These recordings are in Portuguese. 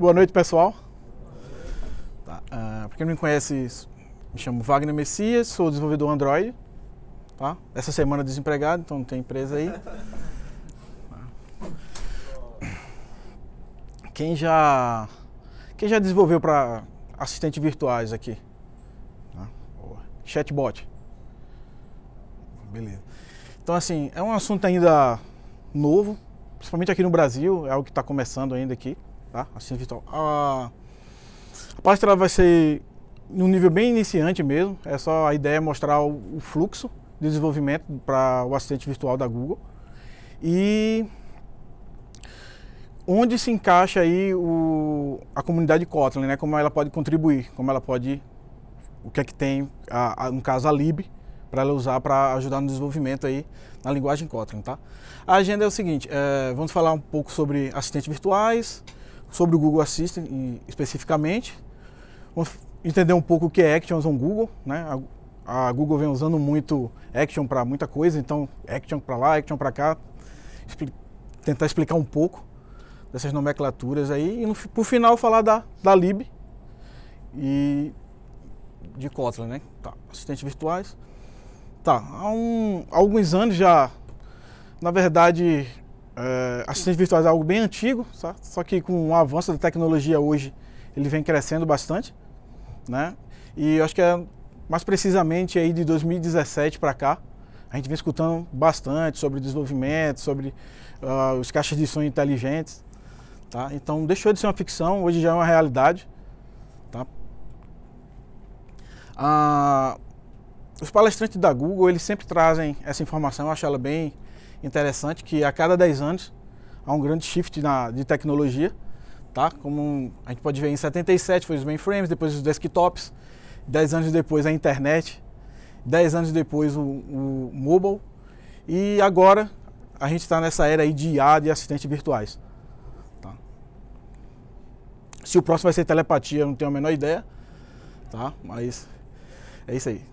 Boa noite, pessoal. Tá, uh, ah, para quem não me conhece, me chamo Wagner Messias, sou desenvolvedor Android. Tá? Essa semana desempregado, então não tem empresa aí. Tá. Quem já, quem já desenvolveu para assistentes virtuais aqui? Tá, Chatbot. Beleza. Então, assim, é um assunto ainda novo, principalmente aqui no Brasil, é algo que está começando ainda aqui tá? Assistência virtual. A, a palestra vai ser num nível bem iniciante mesmo. É só a ideia é mostrar o, o fluxo de desenvolvimento para o assistente virtual da Google. E onde se encaixa aí o, a comunidade Kotlin, né? Como ela pode contribuir, como ela pode, o que é que tem, no caso a lib, para ela usar para ajudar no desenvolvimento aí na linguagem Kotlin, tá? A agenda é o seguinte, é, vamos falar um pouco sobre assistentes virtuais, sobre o Google Assistant especificamente. Vamos entender um pouco o que é Actions on Google. Né? A, a Google vem usando muito Action para muita coisa, então Action para lá, Action para cá. tentar explicar um pouco dessas nomenclaturas aí. E no, por final falar da, da Lib e de Kotlin, né? Tá, assistentes virtuais. Tá, há, um, há alguns anos já, na verdade, é, assistentes virtuais é algo bem antigo, só, só que com o avanço da tecnologia hoje, ele vem crescendo bastante, né? E acho que é mais precisamente aí de 2017 para cá, a gente vem escutando bastante sobre desenvolvimento, sobre uh, os caixas de som inteligentes, tá? Então deixou de ser uma ficção, hoje já é uma realidade, tá? Ah, os palestrantes da Google, eles sempre trazem essa informação, eu acho ela bem interessante que a cada 10 anos há um grande shift na, de tecnologia, tá? Como a gente pode ver em 77 foi os mainframes, depois os desktops, 10 anos depois a internet, 10 anos depois o, o mobile e agora a gente está nessa era aí de IA de assistentes virtuais. Tá? Se o próximo vai ser telepatia, eu não tenho a menor ideia, tá? Mas é isso aí.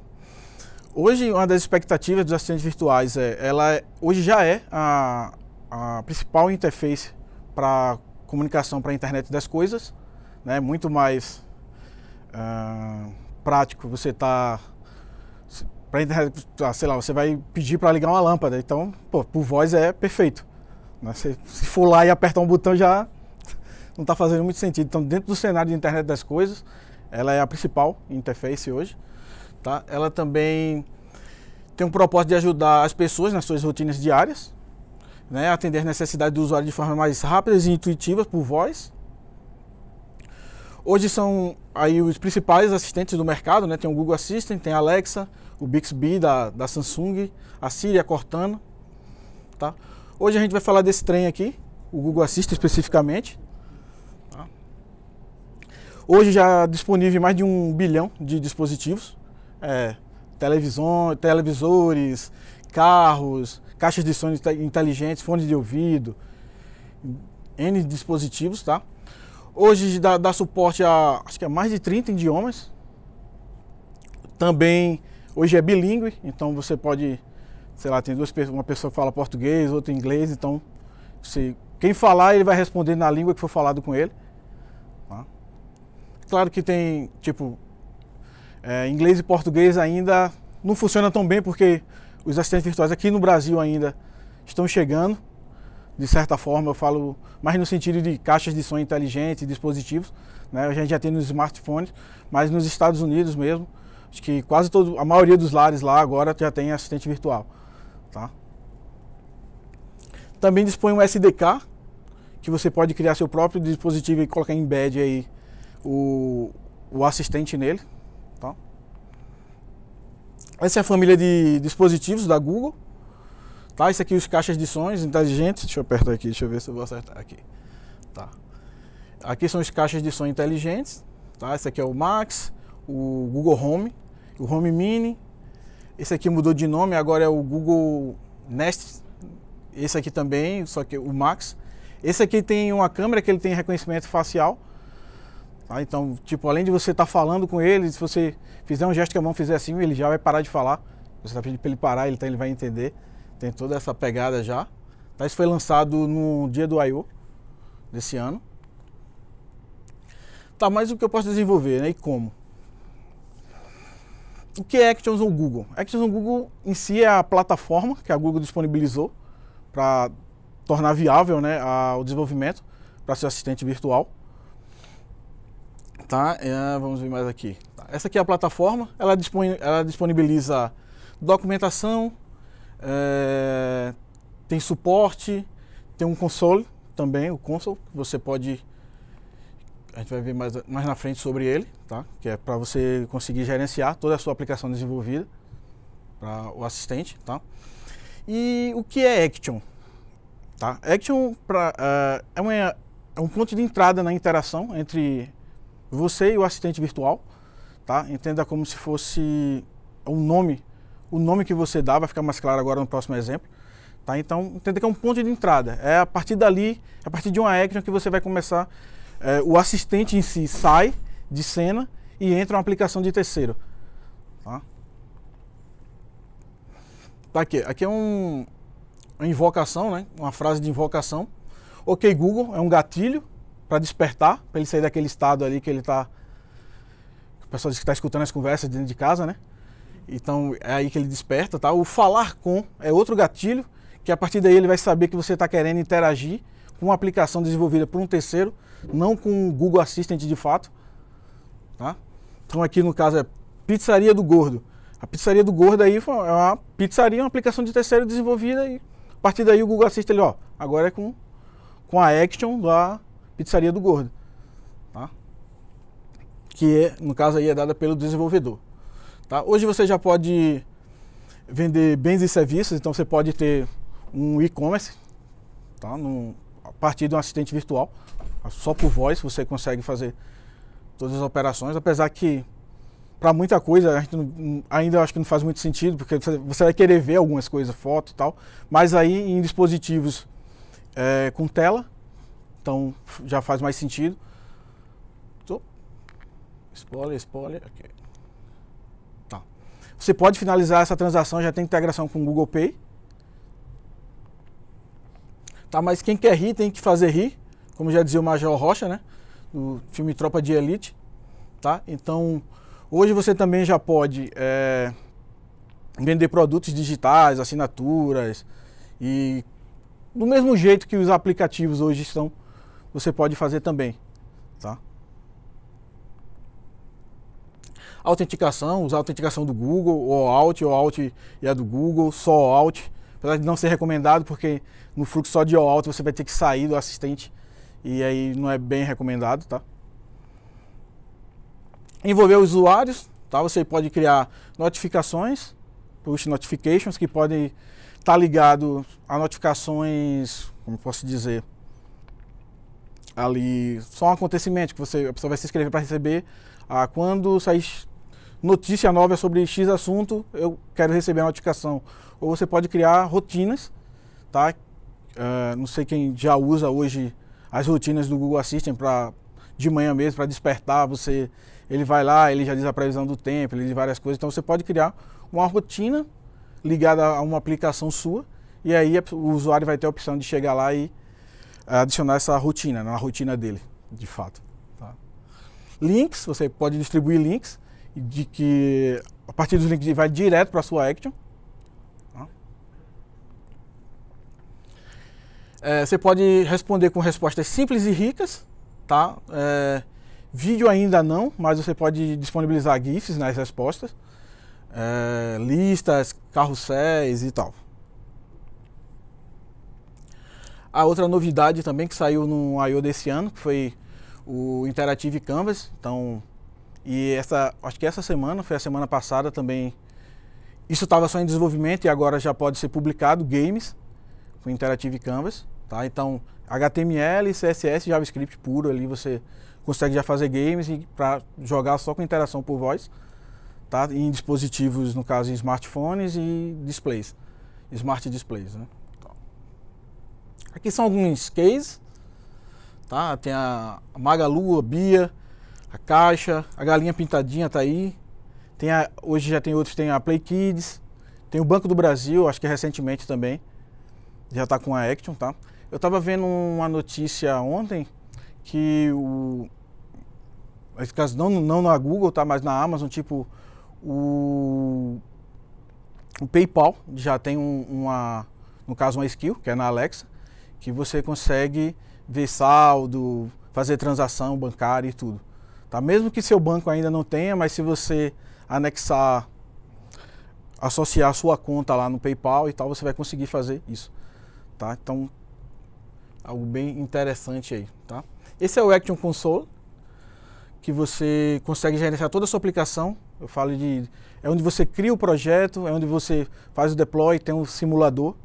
Hoje, uma das expectativas dos assistentes virtuais é, ela é, hoje já é a, a principal interface para comunicação para a internet das coisas, né? Muito mais uh, prático você tá para internet, ah, sei lá, você vai pedir para ligar uma lâmpada, então, pô, por voz é perfeito. Né? se for lá e apertar um botão já não está fazendo muito sentido. Então, dentro do cenário de internet das coisas, ela é a principal interface hoje. Tá? Ela também tem um propósito de ajudar as pessoas nas suas rotinas diárias, né? atender as necessidades do usuário de forma mais rápida e intuitiva por voz. Hoje são aí os principais assistentes do mercado, né? tem o Google Assistant, tem a Alexa, o Bixby da, da Samsung, a Siri, a Cortana. Tá? Hoje a gente vai falar desse trem aqui, o Google Assistant especificamente. Tá? Hoje já é disponível mais de um bilhão de dispositivos. É, televisão, televisores, carros, caixas de som inteligentes, fones de ouvido, N dispositivos, tá? Hoje dá, dá suporte a, acho que a é mais de 30 idiomas. Também, hoje é bilíngue, então você pode, sei lá, tem duas pessoas, uma pessoa fala português, outra inglês, então se, quem falar, ele vai responder na língua que for falado com ele. Tá? Claro que tem, tipo, é, inglês e português ainda não funciona tão bem porque os assistentes virtuais aqui no Brasil ainda estão chegando, de certa forma, eu falo mais no sentido de caixas de som inteligentes, dispositivos, né? a gente já tem nos smartphones, mas nos Estados Unidos mesmo, acho que quase todo, a maioria dos lares lá agora já tem assistente virtual. Tá? Também dispõe um SDK, que você pode criar seu próprio dispositivo e colocar em embed aí o, o assistente nele, Tá? Essa é a família de dispositivos da Google. Tá? Esse aqui os caixas de sons inteligentes. Deixa eu apertar aqui, deixa eu ver se eu vou acertar aqui. Tá. Aqui são os caixas de som inteligentes. Tá? Esse aqui é o Max, o Google Home, o Home Mini. Esse aqui mudou de nome, agora é o Google Nest. Esse aqui também, só que o Max. Esse aqui tem uma câmera que ele tem reconhecimento facial. Tá? Então, tipo, além de você estar tá falando com ele, se você fizer um gesto que a mão fizer assim, ele já vai parar de falar. Você está pedindo para ele parar, ele, tá, ele vai entender. Tem toda essa pegada já. Tá? Isso foi lançado no dia do I.O. desse ano. Tá, mas o que eu posso desenvolver né? e como? O que é Actions on Google? Actions on Google em si é a plataforma que a Google disponibilizou para tornar viável né, a, o desenvolvimento para seu assistente virtual. Tá? É, vamos ver mais aqui. Essa aqui é a plataforma, ela, dispõe ela disponibiliza documentação, é, tem suporte, tem um console também, o console, que você pode. A gente vai ver mais, mais na frente sobre ele, tá? que é para você conseguir gerenciar toda a sua aplicação desenvolvida para o assistente. Tá? E o que é Action? Tá? Action pra, uh, é, uma, é um ponto de entrada na interação entre você e o assistente virtual, tá? Entenda como se fosse o um nome, o nome que você dá, vai ficar mais claro agora no próximo exemplo. Tá? Então, entenda que é um ponto de entrada. É a partir dali, é a partir de uma action que você vai começar, é, o assistente em si sai de cena e entra uma aplicação de terceiro. Tá? tá aqui, aqui é um, uma invocação, né? uma frase de invocação. Ok Google é um gatilho para despertar, para ele sair daquele estado ali que ele está. O pessoal diz que está escutando as conversas dentro de casa, né? Então é aí que ele desperta, tá? O falar com é outro gatilho, que a partir daí ele vai saber que você está querendo interagir com uma aplicação desenvolvida por um terceiro, não com o Google Assistant de fato, tá? Então aqui no caso é Pizzaria do Gordo. A Pizzaria do Gordo aí é uma pizzaria, uma aplicação de terceiro desenvolvida e a partir daí o Google Assistant, ele, ó, agora é com, com a Action da Pizzaria do Gordo, tá? que no caso aí é dada pelo desenvolvedor. Tá? Hoje você já pode vender bens e serviços, então você pode ter um e-commerce tá? a partir de um assistente virtual, só por voz você consegue fazer todas as operações, apesar que para muita coisa, a gente não, ainda acho que não faz muito sentido, porque você vai querer ver algumas coisas, foto e tal, mas aí em dispositivos é, com tela, então já faz mais sentido. Spoiler, spoiler. Okay. Tá. Você pode finalizar essa transação, já tem integração com o Google Pay. Tá, mas quem quer rir tem que fazer rir, como já dizia o Major Rocha, né? Do filme Tropa de Elite. Tá? Então, hoje você também já pode é, vender produtos digitais, assinaturas e do mesmo jeito que os aplicativos hoje estão você pode fazer também. Tá? Autenticação, usar a autenticação do Google, ou Alt, ou Alt e a do Google, só Alt. Apesar de não ser recomendado, porque no fluxo só de Alt você vai ter que sair do assistente e aí não é bem recomendado, tá? Envolver usuários, tá? Você pode criar notificações, push notifications, que podem estar tá ligado a notificações, como posso dizer, ali só um acontecimento que você, a pessoa vai se inscrever para receber. Ah, quando sair notícia nova sobre X assunto, eu quero receber a notificação. Ou você pode criar rotinas, tá? Uh, não sei quem já usa hoje as rotinas do Google Assistant para de manhã mesmo, para despertar, você ele vai lá, ele já diz a previsão do tempo, ele diz várias coisas. Então você pode criar uma rotina ligada a uma aplicação sua e aí o usuário vai ter a opção de chegar lá e adicionar essa rotina, na né, rotina dele, de fato. Tá? Links, você pode distribuir links, de que a partir dos links vai direto para a sua action. Tá? É, você pode responder com respostas simples e ricas, tá? É, vídeo ainda não, mas você pode disponibilizar GIFs nas né, respostas, é, listas, carrosséis e tal. A outra novidade também que saiu no I.O. desse ano, que foi o Interactive Canvas. Então, e essa, acho que essa semana, foi a semana passada também, isso estava só em desenvolvimento e agora já pode ser publicado games com Interactive Canvas, tá? Então, HTML, CSS, JavaScript puro ali você consegue já fazer games e para jogar só com interação por voz, tá? Em dispositivos, no caso, em smartphones e displays, smart displays, né? Aqui são alguns cases, tá? Tem a Magalu, a Bia, a Caixa, a Galinha Pintadinha tá aí. Tem a, hoje já tem outros, tem a Play Kids, tem o Banco do Brasil, acho que recentemente também. Já está com a Action, tá? Eu estava vendo uma notícia ontem que o. Esse caso não, não na Google, tá? Mas na Amazon, tipo, o. O PayPal já tem um, uma. No caso, uma skill, que é na Alexa que você consegue ver saldo, fazer transação bancária e tudo. Tá? Mesmo que seu banco ainda não tenha, mas se você anexar, associar sua conta lá no PayPal e tal, você vai conseguir fazer isso. Tá? Então, algo bem interessante aí. Tá? Esse é o Action Console, que você consegue gerenciar toda a sua aplicação. Eu falo de. É onde você cria o projeto, é onde você faz o deploy, tem um simulador.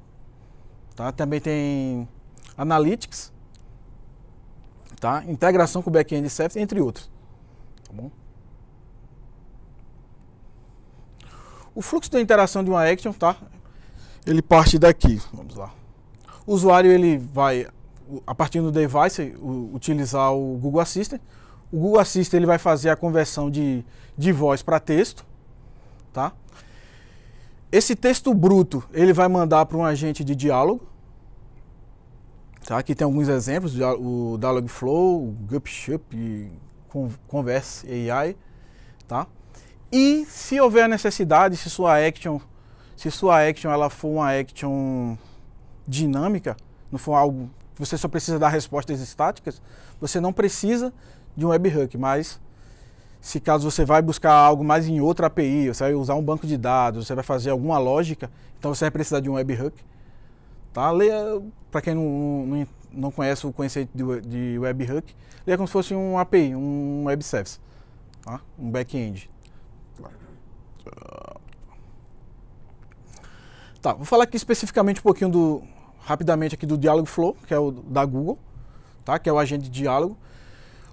Tá? Também tem Analytics, tá? integração com o back-end service, entre outros. Tá bom? O fluxo de interação de uma action, tá? Ele parte daqui, vamos lá. O usuário ele vai a partir do device utilizar o Google Assistant. O Google Assistant ele vai fazer a conversão de, de voz para texto, tá? Esse texto bruto ele vai mandar para um agente de diálogo, Tá? Aqui tem alguns exemplos, o Dialogflow, o GupShup, Converse AI. Tá? E se houver necessidade, se sua action, se sua action ela for uma action dinâmica, não for algo que você só precisa dar respostas estáticas, você não precisa de um webhook, mas se caso você vai buscar algo mais em outra API, você vai usar um banco de dados, você vai fazer alguma lógica, então você vai precisar de um webhook. Tá? Leia, para quem não, não, não, conhece o conceito de, de webhook, leia como se fosse um API, um web service, tá? um back-end. Tá, vou falar aqui especificamente um pouquinho do, rapidamente aqui do Dialog Flow, que é o da Google, tá? que é o agente de diálogo.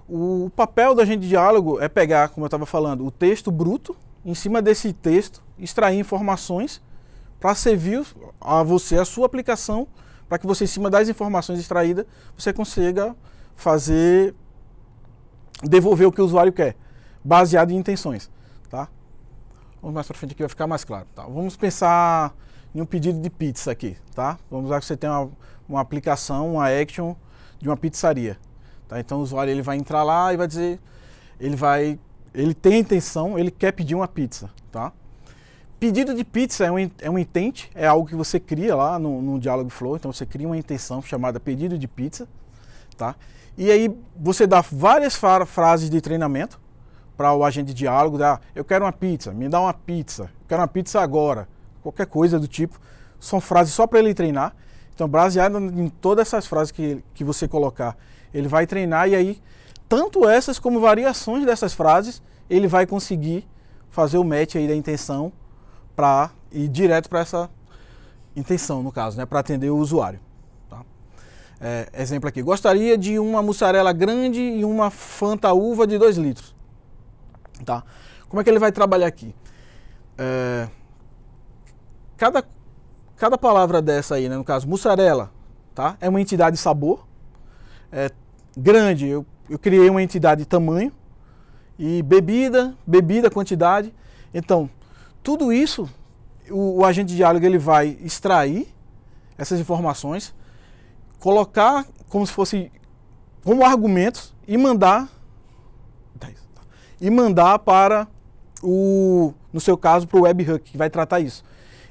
O papel do agente de diálogo é pegar, como eu estava falando, o texto bruto, em cima desse texto, extrair informações para servir a você a sua aplicação, para que você, em cima das informações extraídas, você consiga fazer, devolver o que o usuário quer, baseado em intenções. Tá? Vamos mais para frente aqui, vai ficar mais claro. Tá? Vamos pensar em um pedido de pizza aqui. Tá? Vamos lá que você tem uma, uma aplicação, uma action de uma pizzaria. Tá? Então o usuário ele vai entrar lá e vai dizer, ele vai, ele tem a intenção, ele quer pedir uma pizza. Tá? Pedido de pizza é um, é um intente, é algo que você cria lá no, no diálogo flow, então você cria uma intenção chamada pedido de pizza, tá? E aí você dá várias frases de treinamento para o agente de diálogo, dá, eu quero uma pizza, me dá uma pizza, eu quero uma pizza agora, qualquer coisa do tipo. São frases só para ele treinar. Então, baseado em todas essas frases que, que você colocar, ele vai treinar e aí, tanto essas como variações dessas frases, ele vai conseguir fazer o match aí da intenção para ir direto para essa intenção, no caso, né, para atender o usuário. Tá? É, exemplo aqui, gostaria de uma mussarela grande e uma fanta uva de 2 litros. Tá? Como é que ele vai trabalhar aqui? É, cada, cada palavra dessa aí, né, no caso, mussarela, tá? é uma entidade sabor, é, grande, eu, eu criei uma entidade tamanho, e bebida, bebida, quantidade. Então, tudo isso, o, o agente de diálogo ele vai extrair essas informações, colocar como se fosse como argumentos e mandar e mandar para o no seu caso para o webhook que vai tratar isso.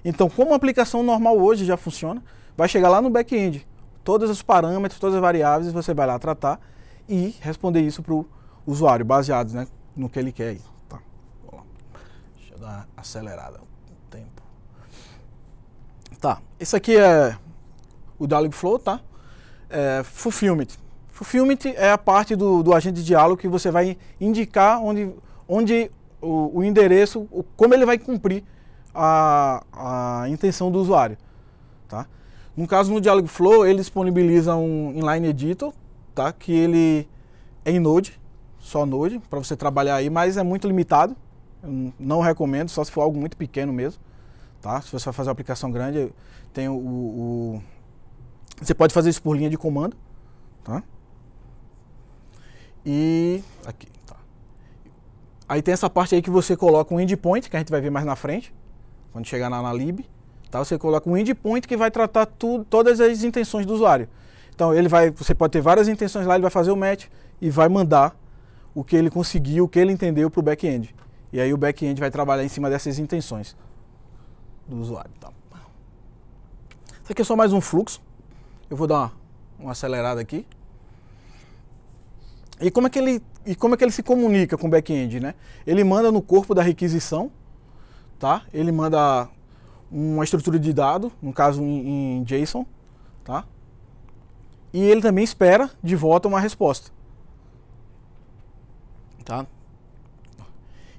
Então, como a aplicação normal hoje já funciona, vai chegar lá no back-end, todos os parâmetros, todas as variáveis, você vai lá tratar e responder isso para o usuário, baseado né, no que ele quer dar acelerada um tempo. Tá, esse aqui é o dialogue Flow, tá? É fulfillment. Fulfillment é a parte do, do agente de diálogo que você vai indicar onde, onde o, o endereço, o, como ele vai cumprir a, a intenção do usuário, tá? No caso, no dialogue Flow, ele disponibiliza um inline editor, tá? Que ele é em Node, só Node, para você trabalhar aí, mas é muito limitado, eu não recomendo, só se for algo muito pequeno mesmo. Tá? Se você vai fazer uma aplicação grande, tem o, o, Você pode fazer isso por linha de comando. Tá? E. Aqui. Tá. Aí tem essa parte aí que você coloca um endpoint, que a gente vai ver mais na frente, quando chegar na, na lib. Tá? Você coloca um endpoint que vai tratar tu, todas as intenções do usuário. Então ele vai, você pode ter várias intenções lá, ele vai fazer o match e vai mandar o que ele conseguiu, o que ele entendeu para o back-end. E aí o back-end vai trabalhar em cima dessas intenções do usuário. Tá? Isso aqui é só mais um fluxo. Eu vou dar uma, uma acelerada aqui. E como, é que ele, e como é que ele se comunica com o back-end? Né? Ele manda no corpo da requisição, tá? ele manda uma estrutura de dado, no caso em, em JSON, tá? e ele também espera de volta uma resposta. Tá?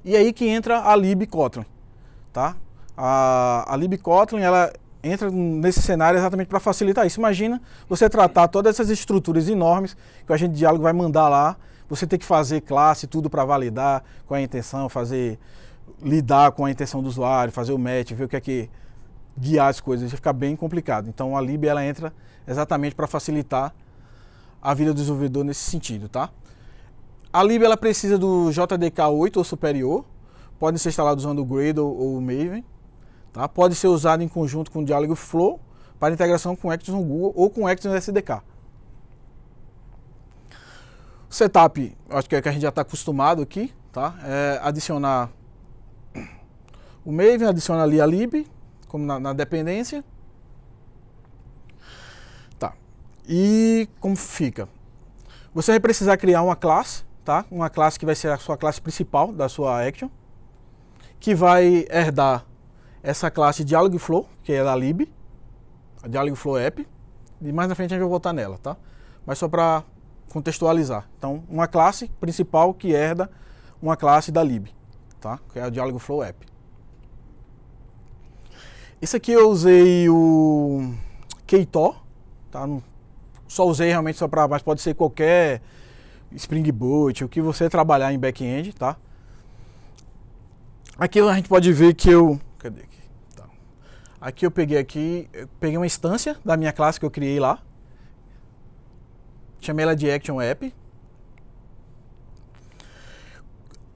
E aí que entra a libkotlin, tá? A, a ela entra nesse cenário exatamente para facilitar isso. Imagina você tratar todas essas estruturas enormes que o agente de diálogo vai mandar lá, você tem que fazer classe, tudo para validar com é a intenção, fazer lidar com a intenção do usuário, fazer o match, ver o que é que guiar as coisas, fica bem complicado. Então a lib ela entra exatamente para facilitar a vida do desenvolvedor nesse sentido, tá? A lib ela precisa do JDK 8 ou superior. Podem ser instalados usando o Gradle ou o Maven. Tá? Pode ser usado em conjunto com o Dialog Flow para integração com Actions no Google ou com Actions SDK. O setup, acho que é que a gente já está acostumado aqui, tá? É adicionar o Maven, adiciona ali a lib, como na, na dependência. Tá. E como fica? Você vai precisar criar uma classe tá? Uma classe que vai ser a sua classe principal da sua action, que vai herdar essa classe DialogFlow, que é da lib, a DialogFlow app, e mais na frente a gente vai voltar nela, tá? Mas só para contextualizar. Então, uma classe principal que herda uma classe da lib, tá? Que é o DialogFlow app. Isso aqui eu usei o Keitó, tá? Só usei realmente só para, mas pode ser qualquer Spring Boot, o que você trabalhar em back-end, tá? Aqui a gente pode ver que eu... Cadê aqui? Tá. Aqui eu peguei aqui, eu peguei uma instância da minha classe que eu criei lá. Chamei ela de Action App.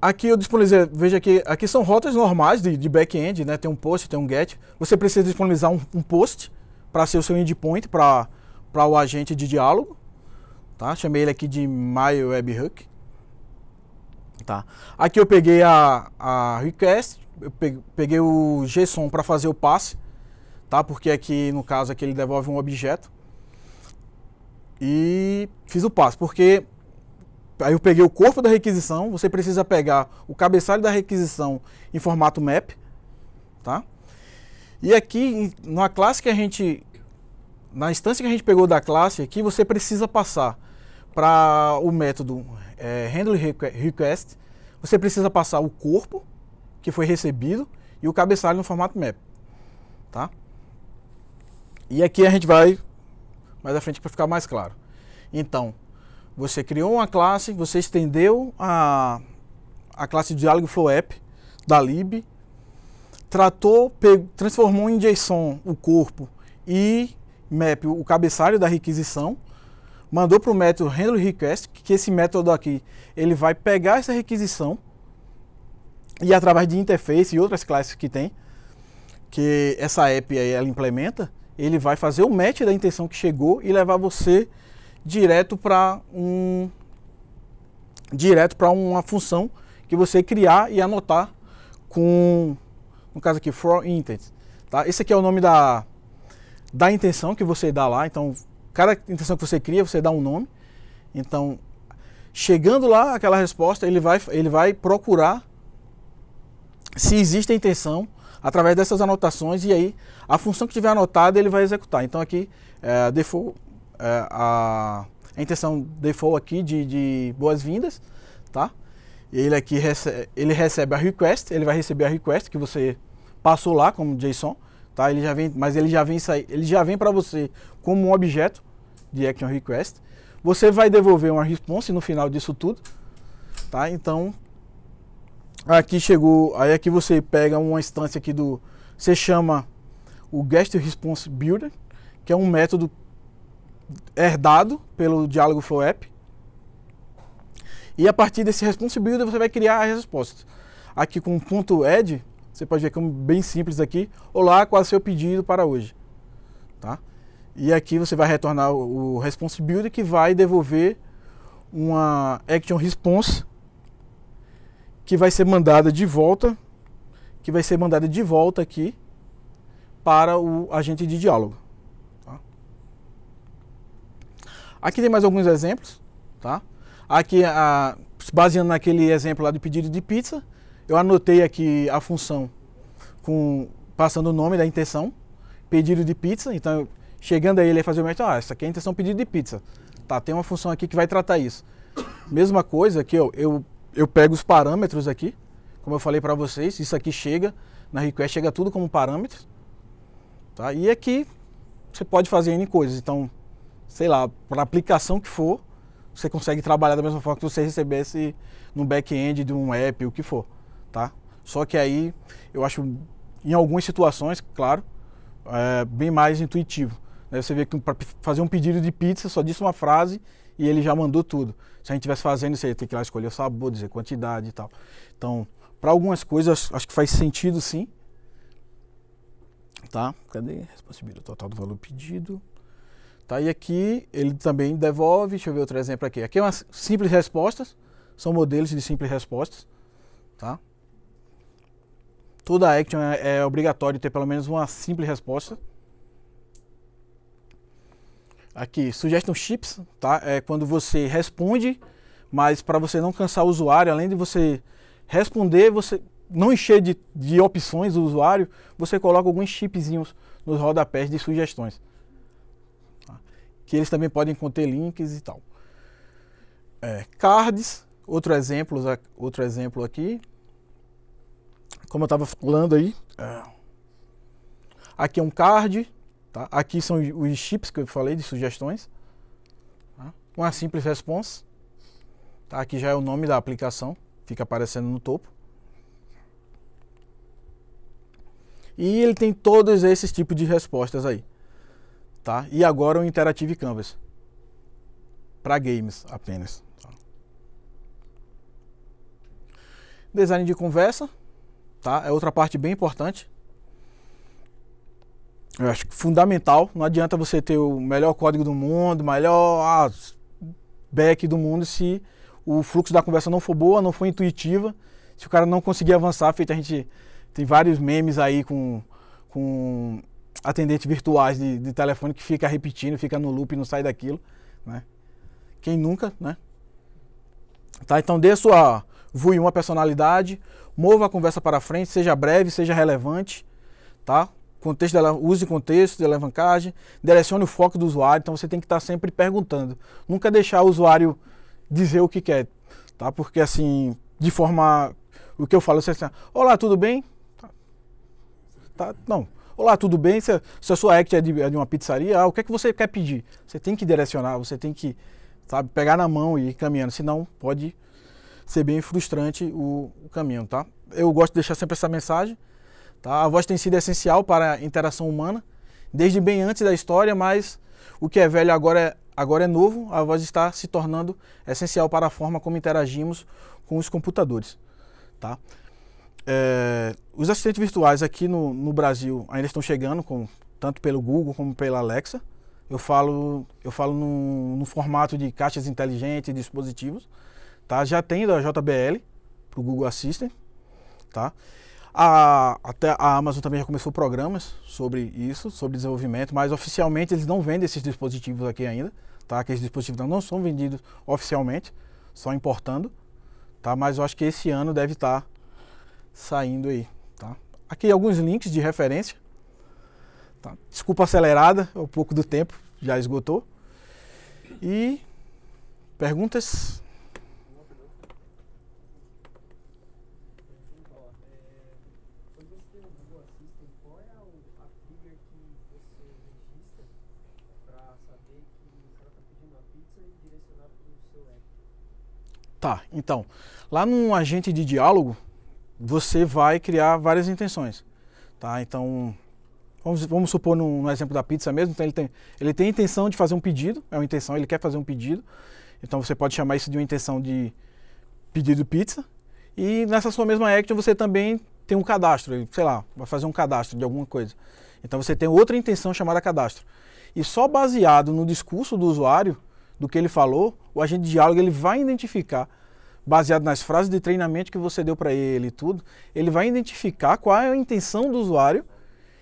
Aqui eu disponibilizei, veja que aqui, aqui são rotas normais de, de back-end, né? Tem um post, tem um get. Você precisa disponibilizar um, um post para ser o seu endpoint, para o agente de diálogo tá? Chamei ele aqui de My Webhook, tá? Aqui eu peguei a, a request, eu peguei o JSON para fazer o passe, tá? Porque aqui no caso aqui ele devolve um objeto e fiz o passe, porque aí eu peguei o corpo da requisição, você precisa pegar o cabeçalho da requisição em formato map, tá? E aqui, na classe que a gente, na instância que a gente pegou da classe aqui, você precisa passar para o método é, handle request, você precisa passar o corpo que foi recebido e o cabeçalho no formato map, tá? E aqui a gente vai mais à frente para ficar mais claro. Então, você criou uma classe, você estendeu a, a classe de diálogo flow app da lib, tratou, transformou em JSON o corpo e map o cabeçalho da requisição mandou para o método handle request, que esse método aqui, ele vai pegar essa requisição e através de interface e outras classes que tem, que essa app aí ela implementa, ele vai fazer o match da intenção que chegou e levar você direto para um direto para uma função que você criar e anotar com no caso aqui for intent, tá? Esse aqui é o nome da da intenção que você dá lá, então cada intenção que você cria, você dá um nome. Então, chegando lá aquela resposta, ele vai, ele vai procurar se existe a intenção através dessas anotações e aí a função que tiver anotada ele vai executar. Então aqui é, default, é, a, a, intenção default aqui de, de boas-vindas, tá? Ele aqui recebe, ele recebe a request, ele vai receber a request que você passou lá como JSON tá? Ele já vem, mas ele já vem sair, ele já vem para você como um objeto de action request. Você vai devolver uma response no final disso tudo, tá? Então aqui chegou, aí aqui você pega uma instância aqui do você chama o guest response builder, que é um método herdado pelo diálogo flow app. E a partir desse response builder você vai criar a resposta. Aqui com ponto .add você pode ver como é bem simples aqui. Olá, qual é o seu pedido para hoje? Tá? E aqui você vai retornar o response builder que vai devolver uma action response que vai ser mandada de volta, que vai ser mandada de volta aqui para o agente de diálogo. Tá? Aqui tem mais alguns exemplos, tá? Aqui, a, baseando naquele exemplo lá do pedido de pizza, eu anotei aqui a função com passando o nome da intenção, pedido de pizza. Então, chegando aí, ele ia fazer o método, ah, essa aqui é a intenção pedido de pizza. Tá, tem uma função aqui que vai tratar isso. Mesma coisa que eu, eu, eu pego os parâmetros aqui, como eu falei para vocês, isso aqui chega, na request chega tudo como parâmetro. Tá? E aqui você pode fazer N coisas. Então, sei lá, para aplicação que for, você consegue trabalhar da mesma forma que você recebesse no back-end de um app, o que for tá? Só que aí eu acho, em algumas situações, claro, é bem mais intuitivo. Né? Você vê que para fazer um pedido de pizza só disse uma frase e ele já mandou tudo. Se a gente estivesse fazendo isso aí, ter que ir lá escolher o sabor, dizer quantidade e tal. Então, para algumas coisas, acho que faz sentido sim. Tá? Cadê? Responsabilidade total do valor pedido. Tá, e aqui ele também devolve, deixa eu ver outro exemplo aqui. Aqui é umas simples respostas, são modelos de simples respostas, tá? Toda action é, é obrigatório ter pelo menos uma simples resposta. Aqui, sugestão chips, tá? É quando você responde, mas para você não cansar o usuário, além de você responder, você não encher de, de opções o usuário, você coloca alguns chipzinhos nos rodapés de sugestões. Tá? Que eles também podem conter links e tal. É, cards, outro exemplo, outro exemplo aqui, como eu estava falando aí, é, aqui é um card, tá? aqui são os chips que eu falei de sugestões, tá? uma simples response, tá? aqui já é o nome da aplicação, fica aparecendo no topo. E ele tem todos esses tipos de respostas aí. Tá? E agora o Interactive Canvas. Para games apenas. Tá? Design de conversa, tá? É outra parte bem importante. Eu acho fundamental. Não adianta você ter o melhor código do mundo, o melhor ah, back do mundo, se o fluxo da conversa não for boa, não for intuitiva, se o cara não conseguir avançar, feito a gente tem vários memes aí com, com atendentes virtuais de, de telefone que fica repetindo, fica no loop e não sai daquilo, né? Quem nunca, né? Tá, então dê a sua VUI uma personalidade, mova a conversa para frente, seja breve, seja relevante, tá? Contexto dela, use contexto de alavancagem, direcione o foco do usuário, então você tem que estar sempre perguntando. Nunca deixar o usuário dizer o que quer, tá? Porque assim, de forma, o que eu falo, você assim, olá, tudo bem? Tá, não. Olá, tudo bem? Se, se a sua act é de, é de uma pizzaria, ah, o que é que você quer pedir? Você tem que direcionar, você tem que, sabe, pegar na mão e ir caminhando, senão pode ser bem frustrante o, o caminho, tá? Eu gosto de deixar sempre essa mensagem, tá? A voz tem sido essencial para a interação humana, desde bem antes da história, mas o que é velho agora é, agora é novo, a voz está se tornando essencial para a forma como interagimos com os computadores, tá? É, os assistentes virtuais aqui no, no Brasil ainda estão chegando, com, tanto pelo Google como pela Alexa. Eu falo, eu falo no, no formato de caixas inteligentes e dispositivos, tá? Já tem da JBL para o Google Assistant, tá? A, até a Amazon também já começou programas sobre isso, sobre desenvolvimento, mas oficialmente eles não vendem esses dispositivos aqui ainda, tá? Aqueles dispositivos não são vendidos oficialmente, só importando, tá? Mas eu acho que esse ano deve estar tá saindo aí, tá? Aqui alguns links de referência. Tá? Desculpa acelerada, é um pouco do tempo, já esgotou. E perguntas? Tá, então, lá num agente de diálogo, você vai criar várias intenções. Tá? Então, vamos, vamos supor no, no, exemplo da pizza mesmo, então ele tem, ele tem a intenção de fazer um pedido, é uma intenção, ele quer fazer um pedido. Então você pode chamar isso de uma intenção de pedido pizza. E nessa sua mesma action você também tem um cadastro, sei lá, vai fazer um cadastro de alguma coisa. Então você tem outra intenção chamada cadastro. E só baseado no discurso do usuário, do que ele falou, o agente de diálogo ele vai identificar, baseado nas frases de treinamento que você deu para ele e tudo, ele vai identificar qual é a intenção do usuário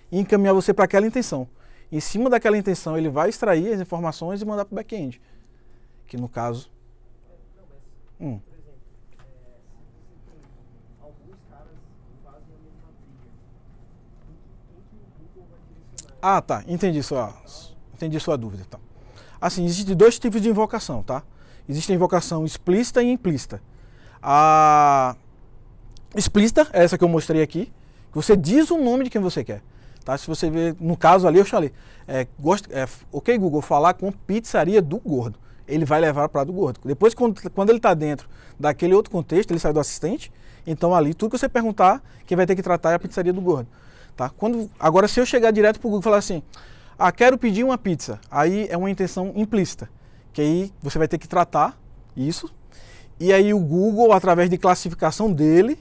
e encaminhar você para aquela intenção. Em cima daquela intenção, ele vai extrair as informações e mandar para o back-end. Que no caso. Hum. É, ah, tá. Entendi sua, entendi sua dúvida. Então. Assim, existem dois tipos de invocação, tá? Existe a invocação explícita e implícita. A explícita é essa que eu mostrei aqui, que você diz o nome de quem você quer. Tá? Se você vê, no caso ali, eu falei, é, gosto, é, ok Google, falar com pizzaria do gordo. Ele vai levar para do gordo. Depois, quando, quando ele está dentro daquele outro contexto, ele sai do assistente, então ali, tudo que você perguntar, quem vai ter que tratar é a pizzaria do gordo. Tá? Quando, agora, se eu chegar direto para o Google e falar assim, ah, quero pedir uma pizza. Aí é uma intenção implícita, que aí você vai ter que tratar isso. E aí o Google, através de classificação dele,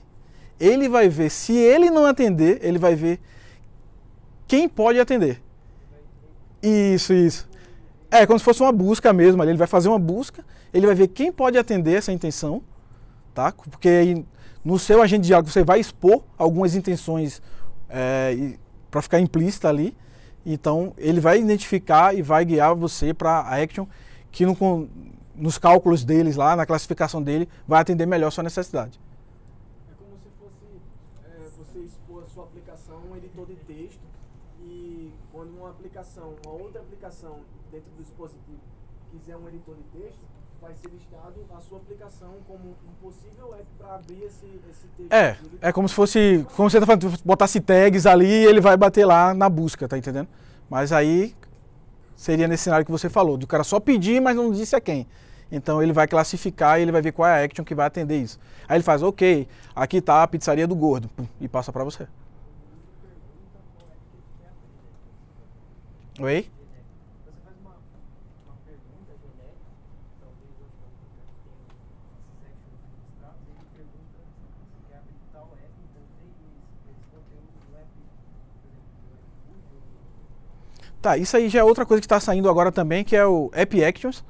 ele vai ver, se ele não atender, ele vai ver quem pode atender. Isso, isso. É, como se fosse uma busca mesmo, ele vai fazer uma busca, ele vai ver quem pode atender essa intenção, tá? Porque aí no seu agente de diálogo você vai expor algumas intenções é, eh, para ficar implícita ali. Então, ele vai identificar e vai guiar você para a Action, que no, nos cálculos deles lá, na classificação dele, vai atender melhor a sua necessidade. É como se fosse é, você expor a sua aplicação a um editor de texto e quando uma aplicação, uma outra aplicação dentro do dispositivo quiser um editor de texto, vai ser listado a sua aplicação como impossível é para abrir esse, esse texto. É, é como se fosse, como você tá falando, botasse tags ali e ele vai bater lá na busca, tá entendendo? Mas aí seria nesse cenário que você falou, do cara só pedir, mas não disse a quem. Então ele vai classificar e ele vai ver qual é a action que vai atender isso. Aí ele faz, ok, aqui está a pizzaria do gordo, e passa para você. Oi? Tá, isso aí já é outra coisa que está saindo agora também, que é o App Actions,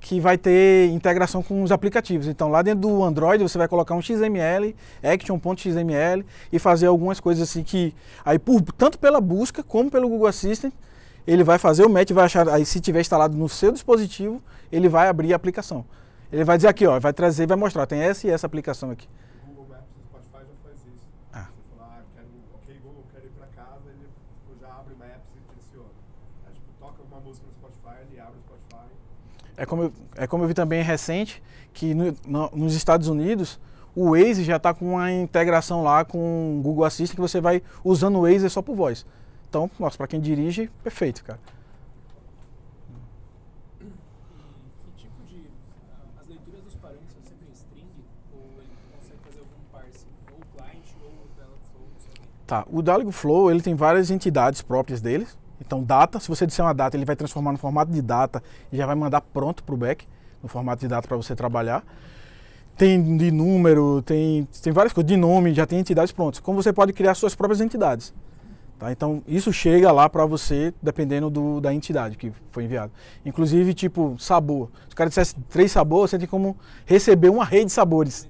que vai ter integração com os aplicativos. Então, lá dentro do Android, você vai colocar um XML, action.xml, e fazer algumas coisas assim que, aí, por, tanto pela busca como pelo Google Assistant, ele vai fazer o match, vai achar, aí, se tiver instalado no seu dispositivo, ele vai abrir a aplicação. Ele vai dizer aqui, ó, vai trazer, vai mostrar, tem essa e essa aplicação aqui. É como eu, é como eu vi também recente que no, no, nos Estados Unidos o Waze já está com uma integração lá com o Google Assistant que você vai usando o Waze só por voz. Então, nossa, para quem dirige, perfeito, cara. Tipo tá, o Dialogflow ele tem várias entidades próprias deles, então, data, se você disser uma data, ele vai transformar no formato de data e já vai mandar pronto para o back, no formato de data para você trabalhar. Tem de número, tem, tem várias coisas, de nome, já tem entidades prontas. Como você pode criar suas próprias entidades. Tá? Então, isso chega lá para você, dependendo do, da entidade que foi enviado. Inclusive, tipo, sabor. Se o cara dissesse três sabores, você tem como receber uma rede de sabores.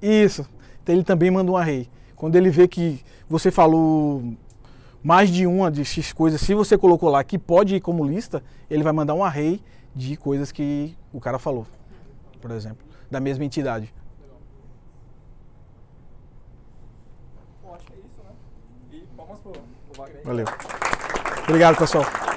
Isso. Então, ele também manda uma rede. Quando ele vê que você falou mais de uma de X coisas, se você colocou lá que pode ir como lista, ele vai mandar um array de coisas que o cara falou, por exemplo, da mesma entidade. Bom, acho que é isso, né? E Valeu. Obrigado, pessoal.